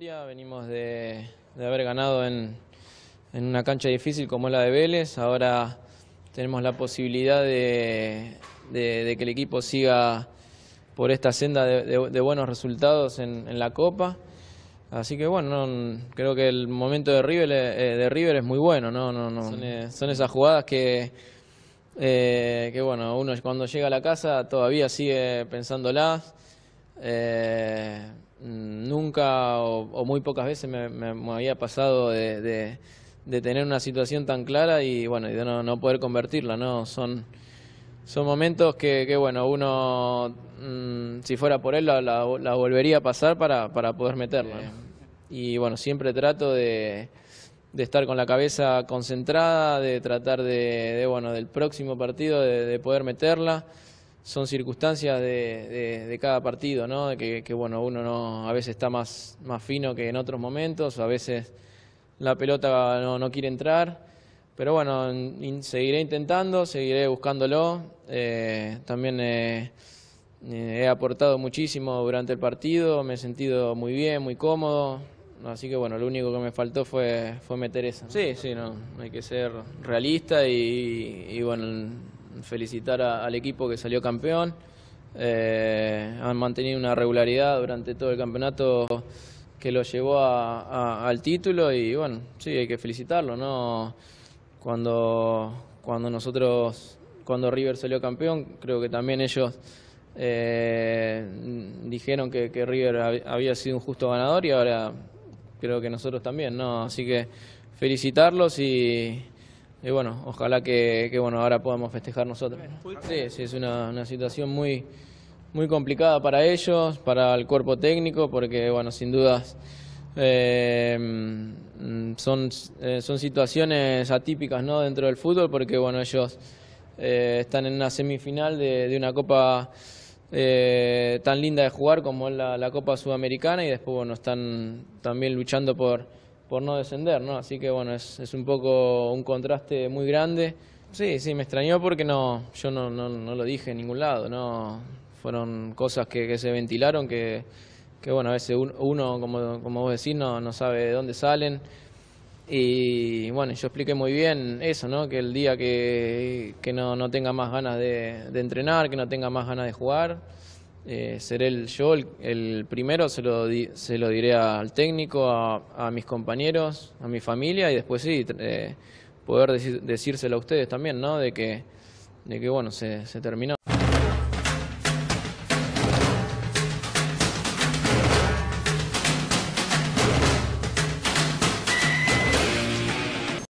venimos de, de haber ganado en, en, una cancha difícil como la de Vélez, ahora tenemos la posibilidad de, que el equipo siga por esta senda de, buenos resultados en, la Copa, así que bueno, creo que el momento de River, eh, de River es muy bueno, ¿no? no, no son, esas jugadas que, eh, que bueno, uno cuando llega a la casa todavía sigue pensándolas. Eh, nunca o, muy pocas veces me, había pasado de, tener una situación tan clara y bueno y de no, poder convertirla no son son momentos que, bueno uno mm, si fuera por él la, volvería a pasar para, para poder meterla y bueno siempre trato de, estar con la cabeza concentrada de tratar de, bueno del próximo partido de poder meterla son circunstancias de, cada partido, ¿no? Que, que, bueno, uno no, a veces está más, más fino que en otros momentos, a veces la pelota no, no quiere entrar, pero bueno, seguiré intentando, seguiré buscándolo. Eh, también eh, eh, he aportado muchísimo durante el partido, me he sentido muy bien, muy cómodo. Así que bueno, lo único que me faltó fue, fue meter esa. Sí, sí, no, hay que ser realista y, y bueno, felicitar al equipo que salió campeón. Eh, han mantenido una regularidad durante todo el campeonato que lo llevó al título y bueno, sí, hay que felicitarlo, ¿no? Cuando, cuando nosotros, cuando River salió campeón, creo que también ellos eh, dijeron que, que, River había sido un justo ganador y ahora creo que nosotros también, ¿no? Así que felicitarlos y y bueno, ojalá que, bueno ahora podamos festejar nosotros. Sí, es una, situación muy, muy complicada para ellos, para el cuerpo técnico, porque bueno, sin dudas eh, son, eh, son situaciones atípicas ¿no? dentro del fútbol, porque bueno, ellos eh, están en una semifinal de, una copa tan linda de jugar como es la, la Copa Sudamericana y después bueno, están también luchando por por no descender, ¿no? Así que bueno, es, es un poco un contraste muy grande. Sí, sí, me extrañó porque no, yo no, no, lo dije en ningún lado, ¿no? Fueron cosas que, se ventilaron que, que, bueno, a veces uno, como, como vos decís, no, no sabe de dónde salen. Y bueno, yo expliqué muy bien eso, ¿no? Que el día que, no, no tenga más ganas de, de entrenar, que no tenga más ganas de jugar, eh, seré el, yo el, primero, se lo, se lo diré al técnico, a, mis compañeros, a mi familia y después sí, eh, poder decírselo a ustedes también, ¿no? De que, de que bueno, se, se terminó.